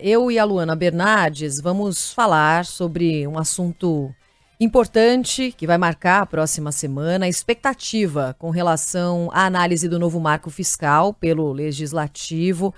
eu e a Luana Bernardes vamos falar sobre um assunto importante que vai marcar a próxima semana, a expectativa com relação à análise do novo marco fiscal pelo legislativo.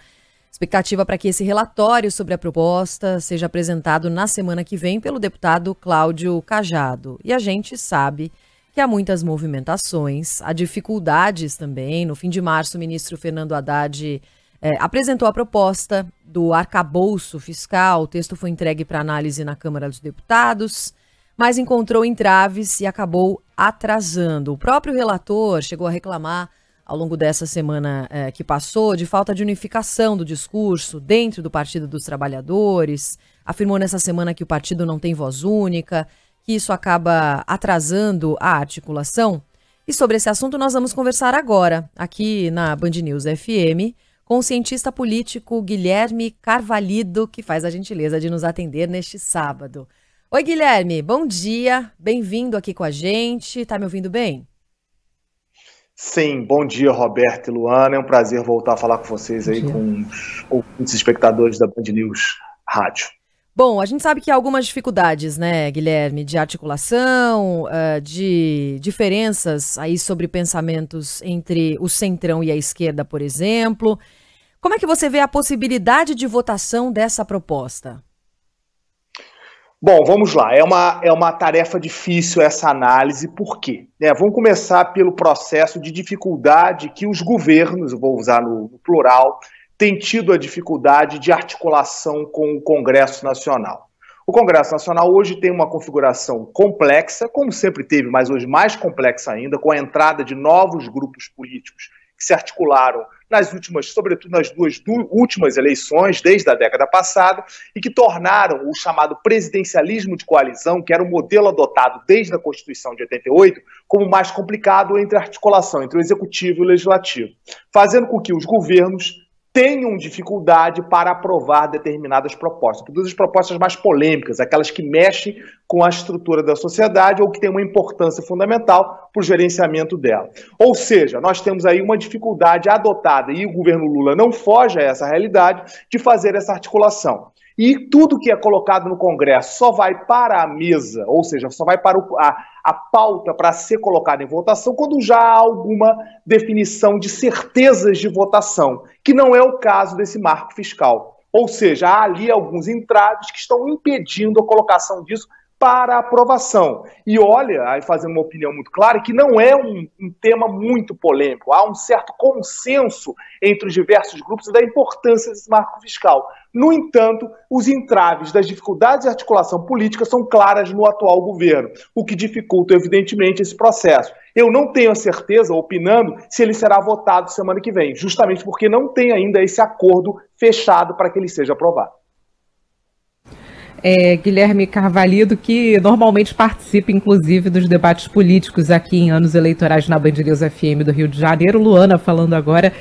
Expectativa para que esse relatório sobre a proposta seja apresentado na semana que vem pelo deputado Cláudio Cajado. E a gente sabe que há muitas movimentações, há dificuldades também. No fim de março, o ministro Fernando Haddad é, apresentou a proposta do arcabouço fiscal, o texto foi entregue para análise na Câmara dos Deputados, mas encontrou entraves e acabou atrasando. O próprio relator chegou a reclamar ao longo dessa semana é, que passou de falta de unificação do discurso dentro do Partido dos Trabalhadores, afirmou nessa semana que o partido não tem voz única, que isso acaba atrasando a articulação. E sobre esse assunto nós vamos conversar agora, aqui na Band News FM, com o cientista político Guilherme Carvalhido, que faz a gentileza de nos atender neste sábado. Oi, Guilherme, bom dia, bem-vindo aqui com a gente. Tá me ouvindo bem? Sim, bom dia, Roberto e Luana. É um prazer voltar a falar com vocês aí, com os ouvintes espectadores da Band News Rádio. Bom, a gente sabe que há algumas dificuldades, né, Guilherme, de articulação, eh, de diferenças aí sobre pensamentos entre o centrão e a esquerda, por exemplo. Como é que você vê a possibilidade de votação dessa proposta? Bom, vamos lá. É uma, é uma tarefa difícil essa análise, por quê? É, vamos começar pelo processo de dificuldade que os governos, vou usar no, no plural, tem tido a dificuldade de articulação com o Congresso Nacional. O Congresso Nacional hoje tem uma configuração complexa, como sempre teve, mas hoje mais complexa ainda, com a entrada de novos grupos políticos que se articularam nas últimas, sobretudo nas duas últimas eleições, desde a década passada, e que tornaram o chamado presidencialismo de coalizão, que era o modelo adotado desde a Constituição de 88, como mais complicado entre a articulação entre o executivo e o legislativo, fazendo com que os governos tenham dificuldade para aprovar determinadas propostas, todas as propostas mais polêmicas, aquelas que mexem com a estrutura da sociedade ou que têm uma importância fundamental para o gerenciamento dela. Ou seja, nós temos aí uma dificuldade adotada, e o governo Lula não foge a essa realidade, de fazer essa articulação. E tudo que é colocado no Congresso só vai para a mesa, ou seja, só vai para o, a, a pauta para ser colocada em votação quando já há alguma definição de certezas de votação, que não é o caso desse marco fiscal. Ou seja, há ali alguns entraves que estão impedindo a colocação disso para aprovação. E olha, aí fazendo uma opinião muito clara, que não é um, um, tema muito polêmico. Há um certo consenso entre os diversos grupos da importância desse marco fiscal. No entanto, os entraves das dificuldades de articulação política são claras no atual governo, o que dificulta, evidentemente, esse processo. Eu não tenho a certeza, opinando, se ele será votado semana que vem, justamente porque não tem ainda esse acordo fechado para que ele seja aprovado. É, Guilherme Carvalho, que normalmente participa, inclusive, dos debates políticos aqui em anos eleitorais na Band FM do Rio de Janeiro. Luana falando agora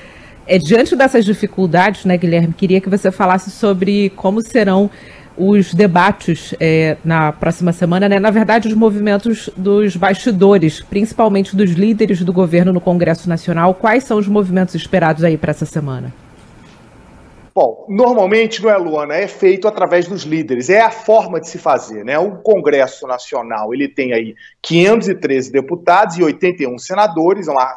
é, diante dessas dificuldades, né, Guilherme, queria que você falasse sobre como serão os debates é, na próxima semana, né? Na verdade, os movimentos dos bastidores, principalmente dos líderes do governo no Congresso Nacional. Quais são os movimentos esperados aí para essa semana? Bom, normalmente, não é, Luana, é feito através dos líderes, é a forma de se fazer, né? O Congresso Nacional, ele tem aí 513 deputados e 81 senadores, é uma,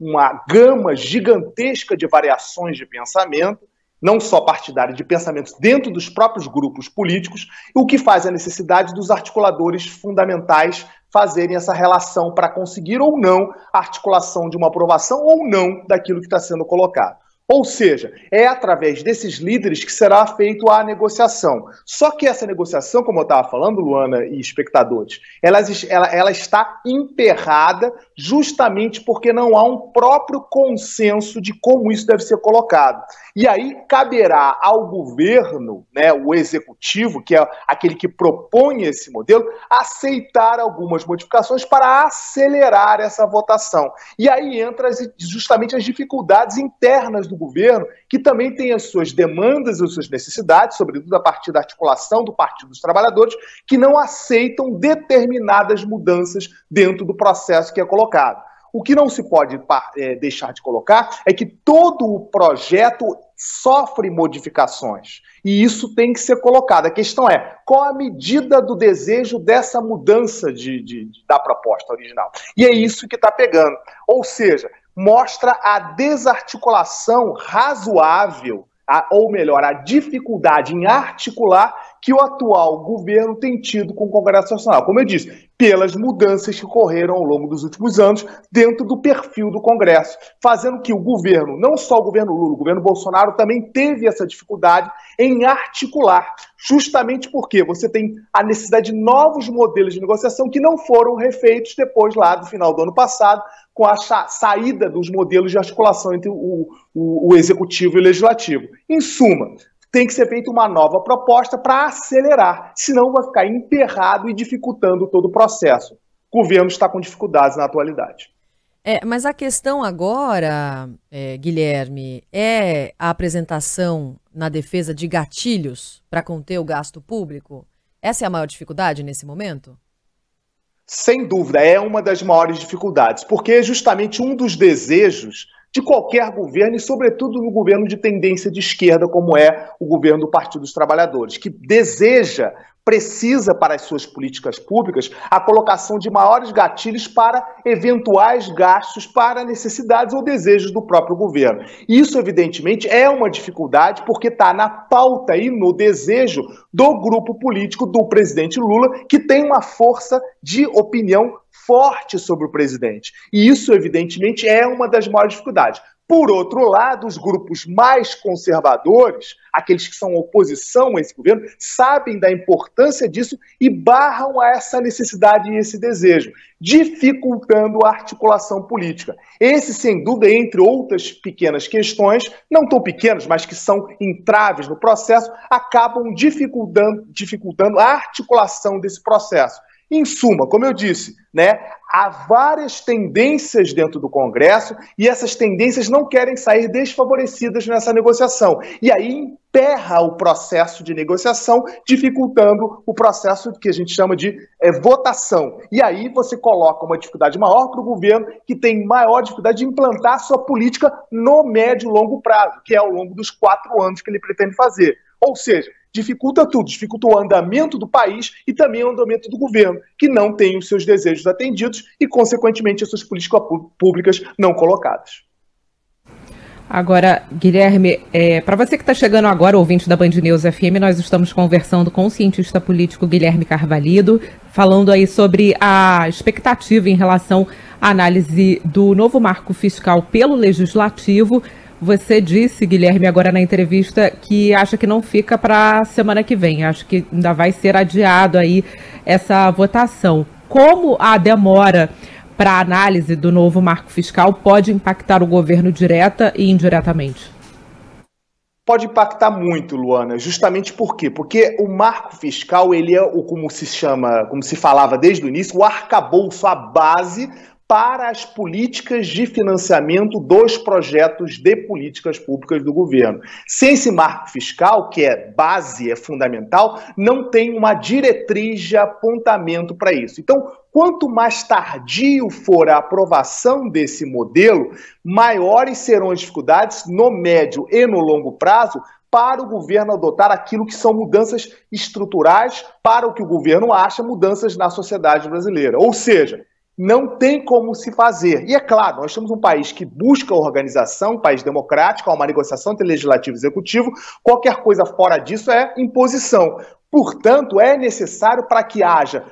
uma gama gigantesca de variações de pensamento, não só partidária, de pensamentos dentro dos próprios grupos políticos, o que faz a necessidade dos articuladores fundamentais fazerem essa relação para conseguir ou não a articulação de uma aprovação ou não daquilo que está sendo colocado. Ou seja, é através desses líderes que será feita a negociação. Só que essa negociação, como eu estava falando, Luana e espectadores, ela, ela, ela está emperrada justamente porque não há um próprio consenso de como isso deve ser colocado. E aí caberá ao governo, né, o executivo, que é aquele que propõe esse modelo, aceitar algumas modificações para acelerar essa votação. E aí entra justamente as dificuldades internas do governo, que também tem as suas demandas e as suas necessidades, sobretudo a partir da articulação do Partido dos Trabalhadores, que não aceitam determinadas mudanças dentro do processo que é colocado colocado. O que não se pode é, deixar de colocar é que todo o projeto sofre modificações. E isso tem que ser colocado. A questão é qual a medida do desejo dessa mudança de, de, da proposta original. E é isso que está pegando. Ou seja, mostra a desarticulação razoável, a, ou melhor, a dificuldade em articular que o atual governo tem tido com o Congresso Nacional. Como eu disse, pelas mudanças que ocorreram ao longo dos últimos anos dentro do perfil do Congresso, fazendo que o governo, não só o governo Lula, o governo Bolsonaro também teve essa dificuldade em articular, justamente porque você tem a necessidade de novos modelos de negociação que não foram refeitos depois lá do final do ano passado, com a saída dos modelos de articulação entre o, o, o executivo e o legislativo. Em suma, tem que ser feita uma nova proposta para acelerar, senão vai ficar emperrado e dificultando todo o processo. O governo está com dificuldades na atualidade. É, mas a questão agora, é, Guilherme, é a apresentação na defesa de gatilhos para conter o gasto público? Essa é a maior dificuldade nesse momento? Sem dúvida, é uma das maiores dificuldades, porque é justamente um dos desejos de qualquer governo e, sobretudo, no governo de tendência de esquerda, como é o governo do Partido dos Trabalhadores, que deseja, precisa para as suas políticas públicas, a colocação de maiores gatilhos para eventuais gastos, para necessidades ou desejos do próprio governo. Isso, evidentemente, é uma dificuldade porque está na pauta e no desejo do grupo político do presidente Lula, que tem uma força de opinião forte sobre o presidente. E isso, evidentemente, é uma das maiores dificuldades. Por outro lado, os grupos mais conservadores, aqueles que são oposição a esse governo, sabem da importância disso e barram a essa necessidade e esse desejo, dificultando a articulação política. Esse, sem dúvida, entre outras pequenas questões, não tão pequenas, mas que são entraves no processo, acabam dificultando, dificultando a articulação desse processo. Em suma, como eu disse, né, há várias tendências dentro do Congresso e essas tendências não querem sair desfavorecidas nessa negociação. E aí emperra o processo de negociação, dificultando o processo que a gente chama de é, votação. E aí você coloca uma dificuldade maior para o governo, que tem maior dificuldade de implantar sua política no médio e longo prazo, que é ao longo dos quatro anos que ele pretende fazer. Ou seja, dificulta tudo, dificulta o andamento do país e também o andamento do governo, que não tem os seus desejos atendidos e, consequentemente, as suas políticas públicas não colocadas. Agora, Guilherme, é, para você que está chegando agora, ouvinte da Band News FM, nós estamos conversando com o cientista político Guilherme Carvalho, falando aí sobre a expectativa em relação à análise do novo marco fiscal pelo Legislativo. Você disse, Guilherme, agora na entrevista, que acha que não fica para a semana que vem. Acho que ainda vai ser adiado aí essa votação. Como a demora para a análise do novo marco fiscal pode impactar o governo direta e indiretamente? Pode impactar muito, Luana. Justamente por quê? Porque o marco fiscal, ele é o como se chama, como se falava desde o início, o arcabouço, a base para as políticas de financiamento dos projetos de políticas públicas do governo. Sem esse marco fiscal, que é base, é fundamental, não tem uma diretriz de apontamento para isso. Então, quanto mais tardio for a aprovação desse modelo, maiores serão as dificuldades no médio e no longo prazo para o governo adotar aquilo que são mudanças estruturais para o que o governo acha mudanças na sociedade brasileira. Ou seja, não tem como se fazer. E é claro, nós temos um país que busca organização, um país democrático, há uma negociação entre legislativo e executivo, qualquer coisa fora disso é imposição. Portanto, é necessário para que haja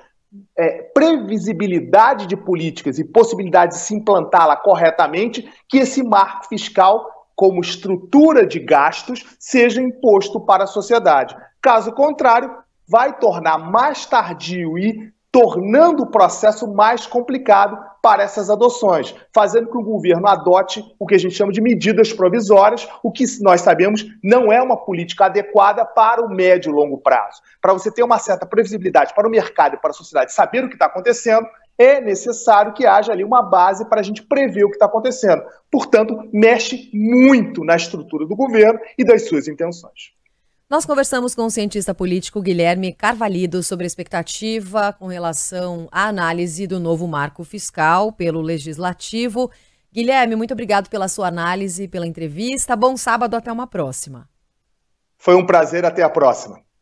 é, previsibilidade de políticas e possibilidade de se implantá-la corretamente, que esse marco fiscal, como estrutura de gastos, seja imposto para a sociedade. Caso contrário, vai tornar mais tardio e tornando o processo mais complicado para essas adoções, fazendo com que o governo adote o que a gente chama de medidas provisórias, o que nós sabemos não é uma política adequada para o médio e longo prazo. Para você ter uma certa previsibilidade para o mercado e para a sociedade saber o que está acontecendo, é necessário que haja ali uma base para a gente prever o que está acontecendo. Portanto, mexe muito na estrutura do governo e das suas intenções. Nós conversamos com o cientista político Guilherme Carvalho sobre a expectativa com relação à análise do novo marco fiscal pelo Legislativo. Guilherme, muito obrigado pela sua análise, pela entrevista. Bom sábado, até uma próxima. Foi um prazer, até a próxima.